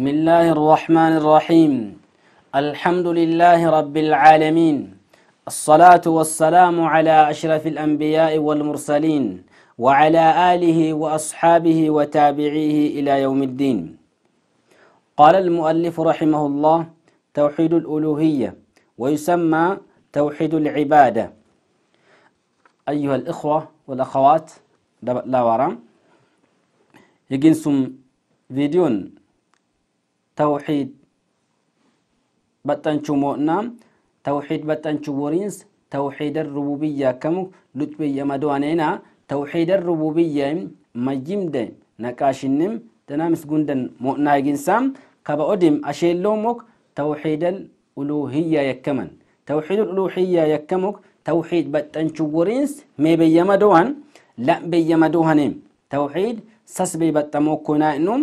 بسم الله الرحمن الرحيم الحمد لله رب العالمين الصلاة والسلام على أشرف الأنبياء والمرسلين وعلى آله وأصحابه وتابعيه إلى يوم الدين قال المؤلف رحمه الله توحيد الألوهية ويسمى توحيد العبادة أيها الإخوة والأخوات لا ورام يجنسم فيديون توحيد بطنشو مؤنام توحيد بطنشو ورينس توحيد الربوبية كم لتبي مدوانينا توحيد الربوبية مجمد نقاشنم تنامس قندن مؤنا يجنسام كبا أدم أشيلومك توحيد الألوهية يكمن توحيد الألوهية يكمك توحيد بطنشو ورينس مي بيما دوان لا بيما دوهنم توحيد سسبي بطموكو نائنم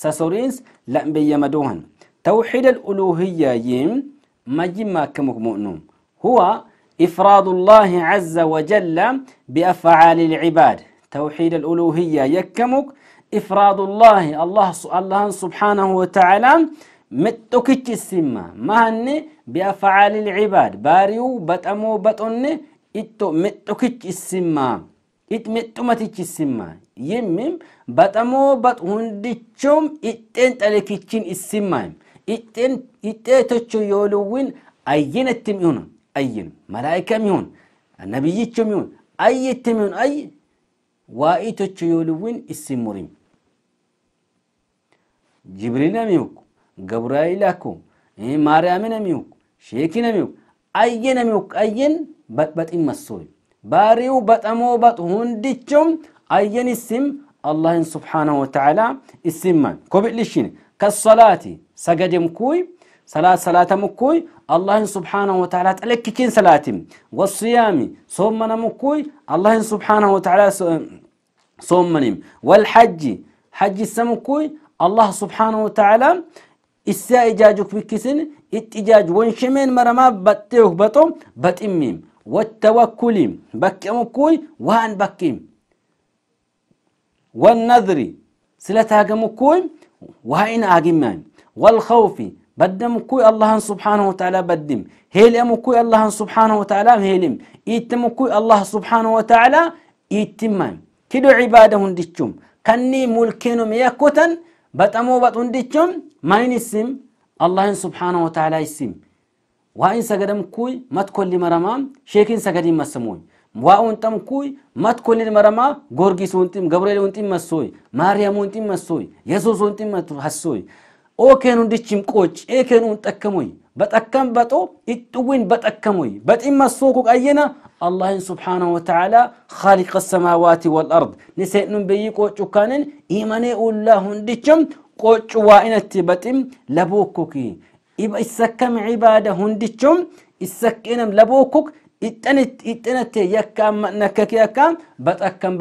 ساسورينس لا بيمدوهن توحيد الألوهية يم مجي ما كمؤمنون هو إفراد الله عز وجل بأفعال العباد توحيد الألوهية يكمك إفراد الله الله الله سبحانه وتعالى متوكيت السما مهني بأفعال العباد باريو بتأمو بتأني إتو متوكيك السما itmixumatichisimma yimmim baxamoo bax hundichom ixxeen xalekichin issimmaim ixxeen ixxee tocho yooluwin ayyinattim ihun ayyin malaa'ikam ihun nabiyichom ihun ayyittim ihun ayyi waa'ii tocho yooluwin issimmurim jibrilinamiyuk gabraa'ilakku eh, maariyaaminamiyuk sheekinamiyuk ayyenamiyuk ayyen baxbaximmassoy باريو بتأمو بت ديتشم أين اسم الله سبحانه وتعالى من كوبي ليشين كالصلاة سجد مكوي صلاة صلاة مكوي الله سبحانه وتعالى تلككين صلاتي والصيام صوم مكوي الله سبحانه وتعالى صوم منيم والحج حج السمكوي الله سبحانه وتعالى إسا إجاجك بكسن إتجاج وانشمين مرما بطيه بطو بتئميم والتوكل بكمكوي وان بكيم والنذر سلتاغمكوي وان اغيمان والخوف بدمكوي الله سبحانه وتعالى بدم هيلمكوي الله سبحانه وتعالى هيلم ايتمكوي الله سبحانه وتعالى ايتمان كدو عباده ديتشم كني ملكينو ميكوتن بتمو بطوندچوم ماينسم الله سبحانه وتعالى يسم وإن سجدم كوي ما تكل مرما شيكين سجدين مسموي وأن تم كوي ما تكل مرما غورجيس سونتيم جبريل ونتم مسوي مريم ونتم مسوي يسوع ونتم مسوي أو كانوا دشيم كوتش أي كانوا تكموي بتأكم بتو إتوين بتأكموي بتإما سوقك أينا الله سبحانه وتعالى خالق السماوات والأرض نسيت نبيك كانن إيمانه الله دشيم قوچ وائنت بتم لبوكوكي إبا إسكام عبادة هندشوم إسكينم لبوكوك إتنت يكام نكك يكام بات أكام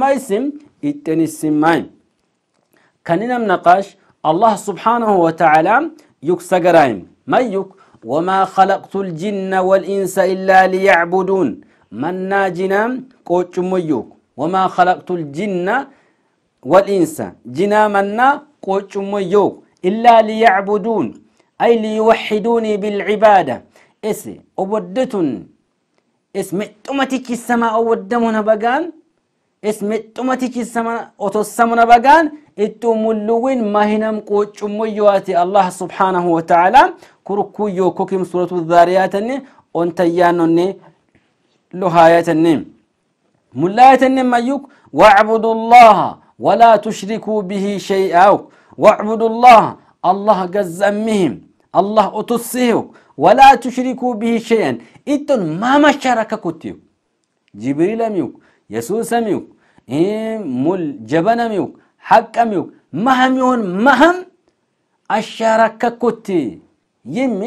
ما يسم إتن السم ماي نقاش الله سبحانه وتعالى يك سقرايم ما يك وما خلقت الجن والإنس إلا ليعبدون من ناجنام كوتشم ويوك وما خلقت الجن والإنس منا كوتشم ويوك إلا ليعبدون أي ليوحدوني بالعبادة إسي أودتن اسم تمتك السماء أودمنا بقان اسم تمتك السماء أتسمنا بقان إتو ملوين ما هنم قوش يواتي الله سبحانه وتعالى كركو يوكوكم سورة الذاريات أنت يانوني لهايات ملايات أيوك واعبدوا الله ولا تشركوا به شيئا واعبدوا الله الله قزمهم الله أتسيه ولا تشركوا به شيئا إتن ما ما شارك كتيو جبريل ميوك يسوس ميوك إيه مل جبن ميوك حق ميوك مهم يون مهم أشارك كتي يمم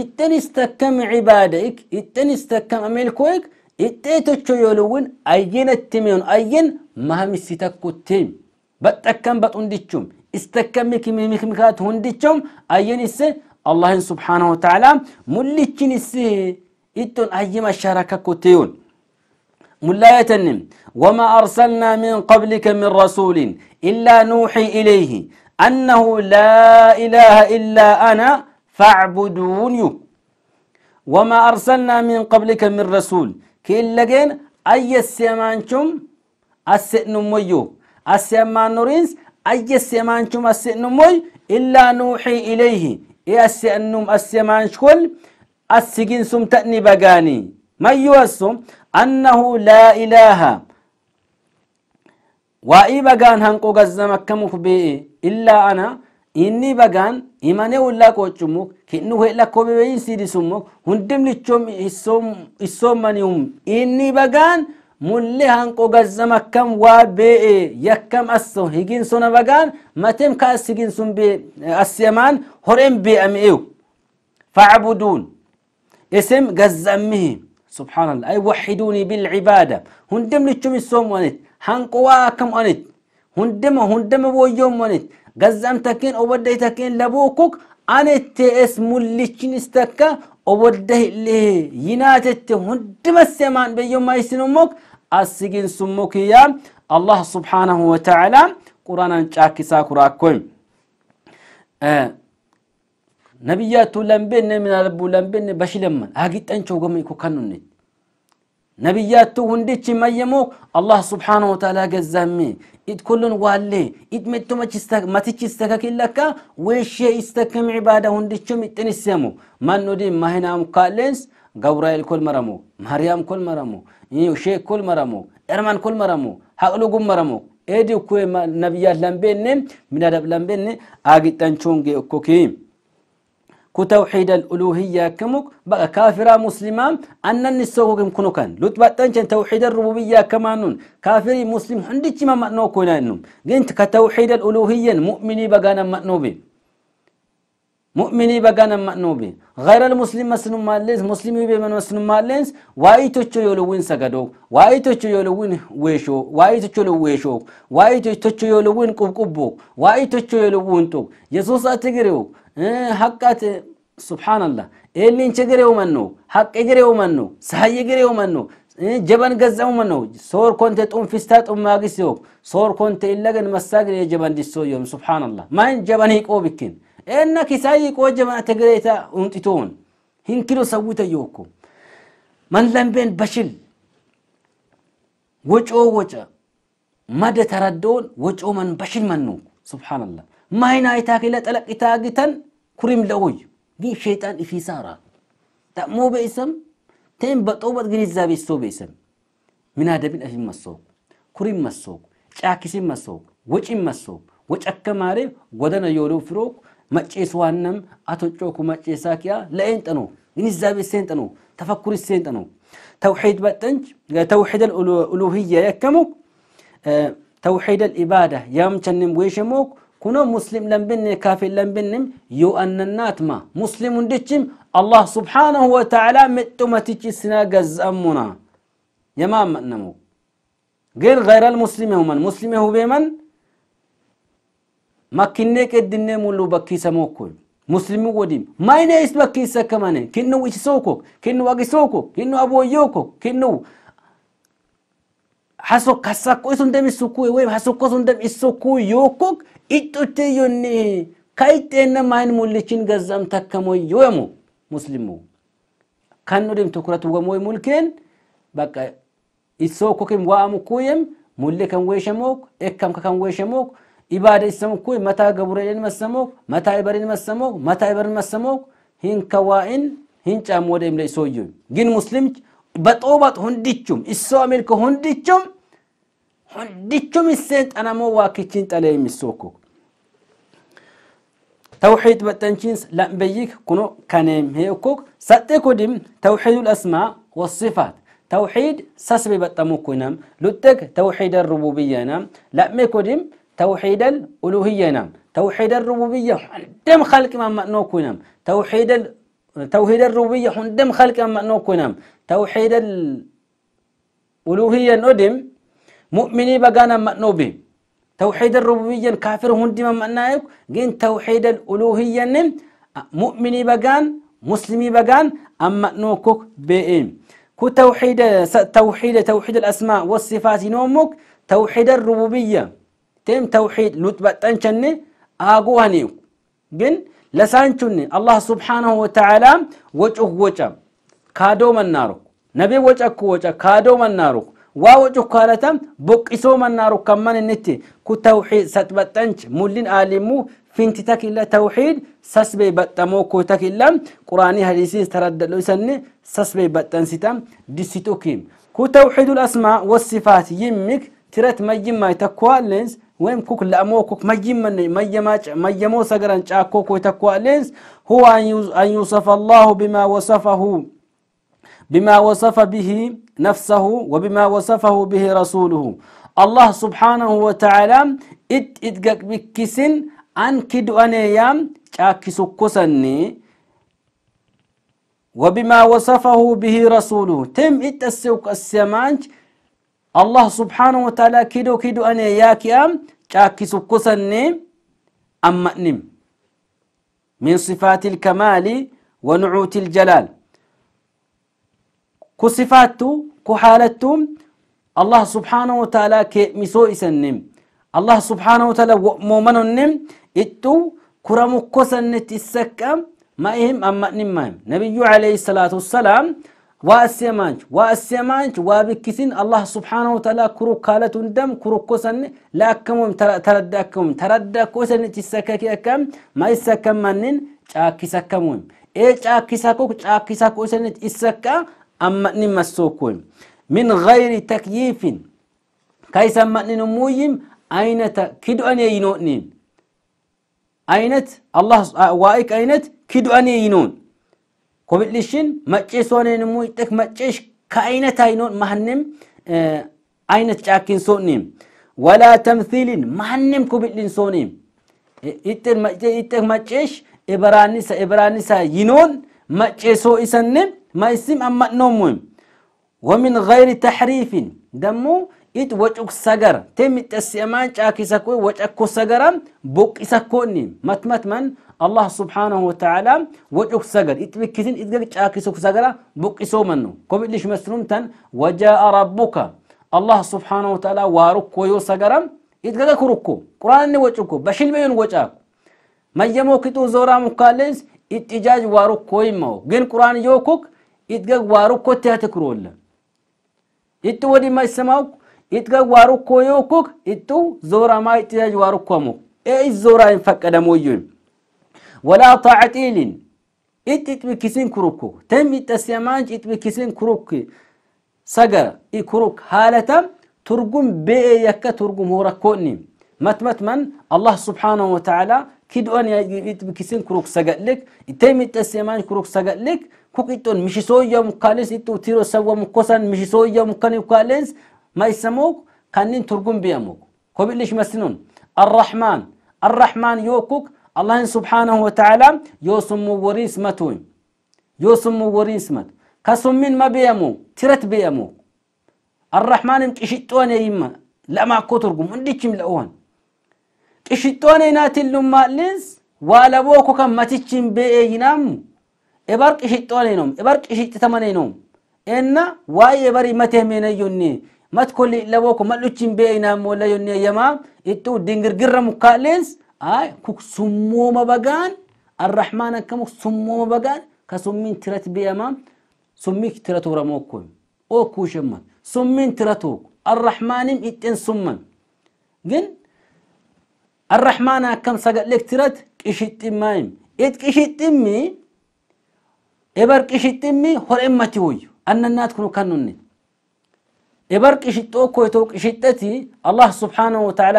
إتن استكم عبادك إتن استكم أملكوك إتتشو يولون أين التميون أين مهم ستكتيم بتكم بتندشم استكم مكي مكي مكات هندشم أين إسه الله سبحانه وتعالى ملتشن السه إتن أيما الشركة كتيون ملا يتنم وما أرسلنا من قبلك من رسول إلا نوحي إليه أنه لا إله إلا أنا فاعبدوني وما أرسلنا من قبلك من رسول كيل كإلّجين أي السيمانكم السئنميو السيمان نورينس أي السيمانكم السئنمي إلا نوحي إليه ee ase nuum ase kol as sigiinsum ta'inni bagaanii mayyuu asoo annahu laha i laaha waa'ee bagaan hanqoo gazzama akka mukube illaa ana inni bagaan imanuu laakoocimu hirnuu he lakoobiiwee siidisuu hundi lichaumaa ittoomuun inni bagaan. ملي هنقو قزم كم وبي يكم أسو هجين سونا بقان ما كأس هجين سون بي أسيمان هرم بي أم إيو فاعبدون اسم قزمهم سبحان الله أي وحدوني بالعبادة هندم لتشم السوم وانت هنقوا كم وانت هندم هندم ويوم وانت قزمتكين وبديتكين لبوكك أنت اسم اللي استكا وبده اللي يناتت هندم السمان بيوم ما يسنمك asigiin summu kiyya allah subhaanahu wa ta'ala quranan ነቢያቱ ለንቤነ ምናለቡ ለንቤነ በሽለመን አጊጠንቸው ገመ ይኮከኑን ነቢያቱ ሁንድች መየሞ አላህ ስብሓነ ወተዓላ ገዛሜ ኢት ኩሉን ዋሌ ኢት ሜቶ መትች ይስተከኪለካ ወሼ ይስተከም ዒባዳ ሁንድችም ይጥንሰሙ ማን ማህናም ካሌንስ gawraa'el kol maramo maariyaam kol maramo sheek kol maramo erman kol maramo haqlu gun maramo edi ukkoe nabiyyaat lambenne minadab lambenne agixxanchonge okkoki ku tawxiidal uluhiyyaa kamuk baqa kaafiraa muslimaa annan isookokim kunukan luxbaxxanchen tawxiidal rububiyyaa kamaanun kaafirii muslim hundichima ma'noo kunainum gint ka tawxiidal uluhiyyan mu'minii bagaana ma'noobe مؤمني بغانا مأنوبي غير المسلم مسن مالينس مسلم بمن مسن مالينس واي تشو يولوين سجدو واي تشو يولوين ويشو واي تشو ويشو واي تشو يولوين قبقبو واي تشو يولوين تو يسوس اتجريو إيه، حقات سبحان الله إلين شجريو منو حق يجريو منو سهي يجريو منو إيه، جبن جزاو منو صور كنت تقوم في ستات أم ماجسيو صور كنت إلا جن مساجر جبن دي سبحان الله ما إن جبن هيك أو بكين إن إنك سايق وجمع تجريتا ونتتون هن كيلو سويت يوكو من لم بين بشل أو وجه مدى تردون وجو من بشل منو سبحان الله ما هنا يتاك لا تلق إتاقتا كريم لوي بي شيطان في سارة تأمو باسم تين بطوبة غنزابي سو باسم من هذا بين أفهم مسوق كريم مسوق شاكسين مسوق وجه مسوق وجه أكماري ودنا يولو فروك مجيس وانم اتوچوكو مجيسا كيا لينتنو غنزابي سينتنو تفكر سينتنو توحيد باتنج توحيد الالوهيه يكمو توحيد الاباده يام چنم ويشموك كنا مسلم لم بن كافي لم بن يو ان الناتما مسلم دچم الله سبحانه وتعالى متومتچ سنا غزامونا امنا نمو غير غير المسلم هو من مسلم هو بمن makinne qeddinne mullu bakkiisa mokkoy muslimu wodim mayne is bakkiisa kamane kinnu isisoko kinnu agisoko kinnu aboyoko kinnu haso kasakko isun dem isukue wey hasokko sun dem isukuu yookok ixxote yonne kaixxeenna mahin mullichin gazzam takkamoyyo yamu muslimu kannu dem tukuratu gamoy mulkeen bakka isoko kim wa'amu kuyem mulle kan weeshamok ekkam kan weeshamok إبادة السموك كوي متى قبرين مسموك متى إبرين مسموك متى إبرين مسموك هين كوائن هين تام وديم لي سويون جن مسلم بطوبات هنديتشم إسو أمريكا هنديتشم هنديتشم السنت أنا مو واكيتشين تالي مسوكو توحيد بتنشينس لم بيك كنو كانم هيكوك ستكودم توحيد الأسماء والصفات توحيد سسبي بتمو كنم لتك توحيد الربوبية نام لم يكودم توحيد الألوهية نعم توحيد الربوبية دم خلق ما مأنوكو نام توحيد ال... توحيد الربوبية دم خلق ما مأنوكو نام توحيد الألوهية ندم مؤمني بقانا مأنوبي توحيد الربوبية كافر هندم ما مأنايك جين توحيد الألوهية نم مؤمني بقان مسلمي بقان أما نوكوك بإيم كو توحيد توحيد توحيد الأسماء والصفات نومك توحيد الربوبية تيم توحيد نتبتن شني آقو هنيو جن لسانشني الله سبحانه وتعالى وجه وجه كادو من نارو نبي وجه وجه كادو من نارو واوجه كالتم بقسو من نارو كمان النتي كو توحيد ستبتنش مولين آلمو فينت تكلا توحيد سسبي بتمو كو تكلا قراني حديثي تردلو سن سسبي بتن ستم ديسيتو كيم كو توحيد الأسماء والصفات يمك ترت مجمع تكوى لنز ወይም ኩክ ለሞ ኩክ መይመን መየማጭ መየሞ ሰገረን ጫኮ ኮይተኳ ሌንስ هو أن يوصف الله بما وصفه بما وصف به نفسه وبما وصفه به رسوله الله سبحانه وتعالى إت إتقك بكسن أن كدو أنيام ጫኪሱ ኩሰኒ ወቢማ ወሰፈሁ ብሂ ረሱሉሁ ትም ኢጠስው ቀሰማንች الله سبحانه وتعالى كيدو كيدو أنا يا كيام كاكي نيم أم نم من صفات الكمال ونعوت الجلال كصفاته كحالته الله سبحانه وتعالى كمسوء نيم الله سبحانه وتعالى مؤمن النم إتو كرمو نتي السكة ما إهم أم نم نبي عليه الصلاة والسلام واسيمانج واسيمانج وابكسين الله سبحانه وتعالى كرو كالة دم كرو كوسن لا كمم تردكم تردكوسن تسكك كم ما يسكم منن ጫኪሰከሙን ኤ ጫኪሰኩ ጫኪሰኩ ሰነት ይሰካ አመኒ መሶኩን ሚን ገይሪ ተክይፊን ከይሰመኒን ሙይም አይነተ ኪድአኔ ይኖኒን አይነት አላህ ዋኢክ አይነት ኪድአኔ ይኖን ኮብልሽን መጭስ ሆነን ሙ ይጥክ መጭሽ ከአይነት አይኖን ማንም አይነት ጫኪን ሶኒ ወላ ተምሲልን ማንም ኩብልን ሶኒ ይጥክ መጭሽ ኢብራኒሳ ኢብራኒሳ ይኖን መጭሶ ይሰንም ማይስም አማጥኖሙ ወሚን ገይሪ ተሕሪፍን ደሞ ኢት ወጩክ ሰገር ቴሚጠስማን ጫኪሰኮ ወጨኮ ሰገራም ቦቅ ይሰኮኒ መትመት መን አላህ ስብሓንሁ ወተዓላ ወጩክ ሰገድ ኢጥብኪትን ኢትገግ ጫኪሱክ ሰገዳ ቡቂሶመኑ ኮብዕልሽ መስኑምተን ወጃአ ረቡከ አላህ ስብሓንሁ ወተዓላ ዋሩኮዮ ሰገራም ኢትገገ ኩሩኮ ቁርአንኒ ወጩኮ በሽልበዩን ወጫኩ መየሞ ዞራ ሙካሌንስ ኢጥጃጅ ዋሩኮይመው ግን ቁርአን ዮኩክ ኢትገግ ዋሩኮ ትያትክሮለ ኢጡ ወዲማ ይሰማውክ ኢትገግ ዋሩኮ ዮኩክ ኢጡ ዞራማ ኢጥጃጅ ዋሩኮሙ ኤ ዞራ ይንፈቀደሞዩም ولا طاعة إلين إت إت بكسين كروكو تم إت إت بكسين كروكو سجا إي كروك هالة ترقم بي يكا ترقم ترجم هو ركوني من الله سبحانه وتعالى كدوان بكسين كروك سجا لك تم إت التسيمان كروك سجا لك كوك إتون مشي سويا مقالس إتو تيرو سوا مقصن مشي سويا مقان مقالس ما يسموك كانين ترقم بياموك كوبي ليش مسنون الرحمن الرحمن يوكوك አላህን ስብሓንሁ ወተዓላ ዮስሙ ወሪስመቱ ዮስሙ ወሪስመት ከሱሚን መብየሙ ትረት ብየሙ አራሕማንም ቅሽጦነ ይመ ለማኮ ትርጉም እንዲችም ለእዋን ቅሽጦነ ይናትን ሉማልስ ዋለቦኮ ከን መትችን ብኤ ይናሙ እበር ቅሽጦነ ይኖም እበር ቅሽጥተመነ ይኖም እና ዋይ እበሪ መቴሜነዩኒ መትኮሊ ለቦኮ መልችን ብኤ ይናሙ ለዩኒ የማ ይጡ ድንግርግረ ሙካሌንስ ma bagaan arrahmaan akkamu summooma bagaan ka summiin tirat beekamaa summik tira tuuramoo kun oo kuushamman summiin tira tuuku arrahmaanim ittiin summan gin arrahmaan akkam sagalee tirat qishixximaayim it qishixximmi ebar qishixximmi horemmati wayyu annannaat kunu kan nunni ኤበር ቅሽጦ ኮይቶ ቅሽጠቲ አላህ ስብሓነ ወተዓላ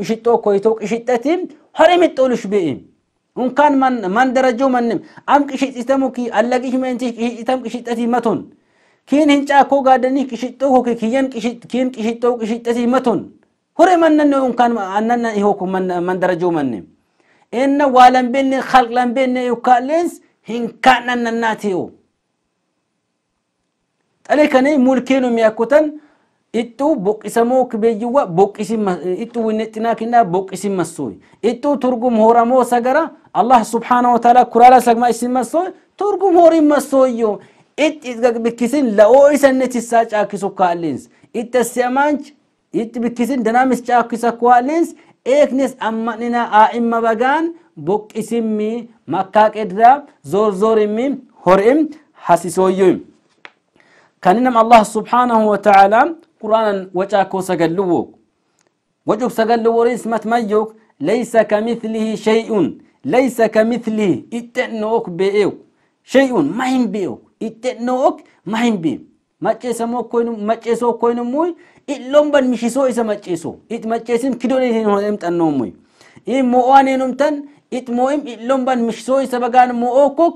ቅሽጦ ኮይቶ ቅሽጠቲ ሆሬምጦ ልሽብኢ እንካን ማን ደረጀው መንም አም ቅሽጢተሙኪ አለቂሽ መንቲ ቅሽጢተም ቅሽጠቲ መቶን ኪን ህንጫ ኮ ጋደኒ ቅሽጦ ኮኪ ኪየን ኪን ቅሽጦ ቅሽጠቲ መቶን ሆሬ መነነ እንካን አነነ ይሆኩ ማን ደረጀው መንም ኤነ ዋለንቤነ ኸልቅለንቤነ ዩካሌንስ ሂንካነነናትዮ Dhalee kana mulkeen omyaa kutan ittuu boqqisamoo kibeeyyuwa ittuu winexxinaa kinnaa boqqisin massuuy ittuu turgum horamoo sagara Allah subhaanahu wa ta'ala kuraala sagma isin massooy turgum horin massooyyo itti bikkisin la'oo isanneti isaa caakkisu kaa'allins itti asiyamaanch itti bikkisin danaamis caakkisa kuwaallins eeknes ammanina aa'imma bagaan boqqisimmi makkaa qedraa zoor zoorimmi hor'im hasisooyyuim كان الله سبحانه وتعالى قرآن وجاكو سقلوو وجوك سقلوو رئيس متميوك ليس كمثله شيء ليس كمثله اتنوك بيئو شيء ما هم بيئو اتنوك ما هم بيئو macceesoo koyin immoo illomban mishisoo isa macceesoo it macceesin kidoleen hemxannoo immoo it mo'aan heenumtan it mo'im illomban mishisoo isa bagaan mo'oo kok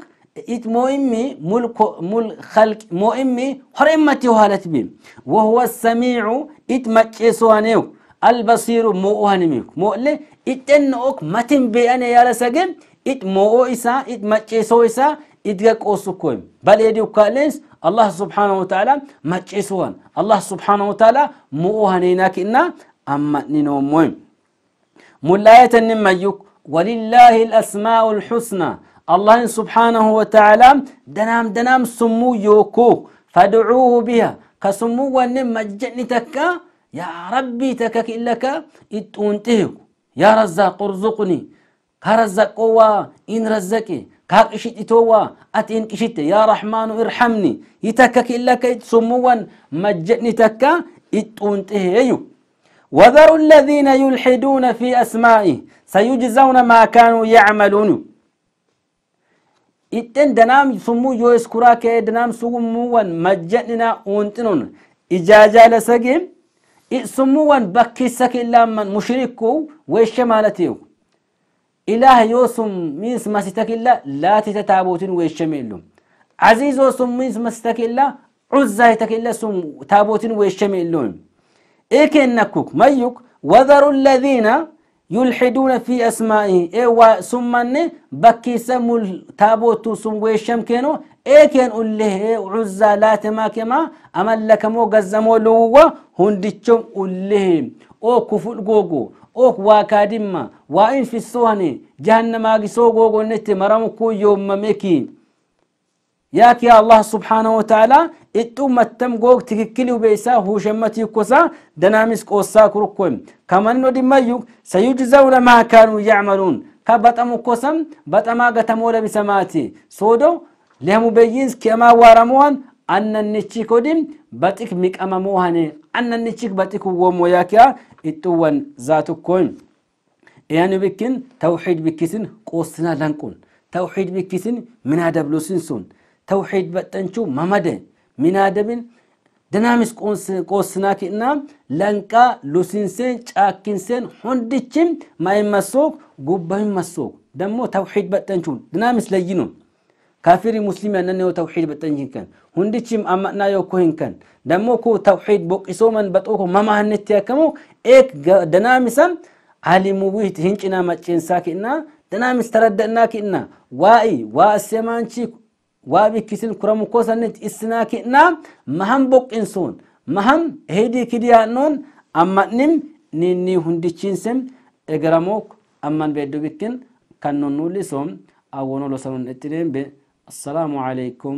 إت مؤمي مول مول خلق مؤمي حرمتي وهالت بيم وهو السميع إت مكيسوانيو البصير مو هنميك مو لي إتن أوك متن بأنا يا لسجن إت مو إسا إت مكيسو إسا إت جاك أوسكويم بل يدي وكالنس الله سبحانه وتعالى مكيسوان الله سبحانه وتعالى مو هنيناك إنا أما نينو مهم ملاية نميك ولله الأسماء الحسنى الله سبحانه وتعالى دنام دنام سمو يوكو فدعوه بها كسمو ونم مجنتك يا ربي تكك إلك إتونته يا رزاق ارزقني كرزق قوة إن رزقي كاك إشت إتوا أتين إشت يا رحمن ارحمني يتكك لك سمو مجنتك إتونته أيو وذروا الذين يلحدون في أسمائه سيجزون ما كانوا يعملون iddeen danaam summuu yoo iskuraa ka'ee danaam summuuwwan majjadhinaa uunxinuun ijaajaala sagee summuuwwan bakkisa killaamman mushrikuu weesha maalatiyu ilaah yoo summiis masitakilla laatita taabotin weesha meellu aziizoo summiis masitakilla cuzzahitakilla sum taabotin weesha meelluun ikennakuk mayyuk wadaru alladhiina يلحدون في أسمائه إيه وسمني بكي سمو التابوت سم ويشم كينو إيه كين أوليه إيه عزة لا تماكما أما لك مو قزمو لووا هندتشم أوليهم أو كفل قوقو أو واكادما وإن في السواني جهنم آقي سوقو نتي مرمكو يوم مكين ياك يا الله سبحانه وتعالى اتو متم قوك تككلي وبيسا هو شمتي كوسا دنامس قوسا كركوم كمان نو دميو سيجزون ما كانوا يعملون كبتم كوسم بتما قتمو لبسماتي سودو لهم بيجيز كما وارموان أن النتشيك ودم بتك مك أماموهني أن النتشيك بتك ومو ياك يا اتوان ذاتكوين يعني بكين توحيد بكيسن قوسنا لنكون توحيد بكيسن من هذا بلوسنسون ተውሒድ በጠንቹ መመደ ሚናደብን ድናሚስ ቆስናኪ ለንቃ ሉሲንሴን ጫኪንሴን ሁንድችን ማይመሶክ ጉባይን መሶክ ደግሞ ተውሒድ በጠንቹ ድናሚስ ለይኑ ካፊሪ ሙስሊም ያነነው ተውሒድ በጠንችንከን ሁንድችም አማናዮ ኮህንከን ደግሞ ኮ ተውሒድ ቦቂሶመን በጦኮ መማህነት ያከሞ ኤክ ደናሚሰም አሊሙ ውህት ህንጭና ደናሚስ ተረደእናኪ ዋኢ ዋእሴማንቺ وابكسن كرم كوسنت إسناكنا مهم بق إنسون مهم هيدي كديانون أما نم نيني هندشينسم إجراموك أما بيدوكين كانوا نولسهم أو نولسون اتنين ب السلام عليكم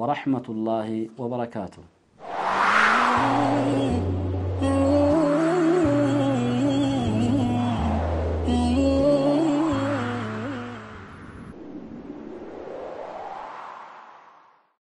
ورحمة الله وبركاته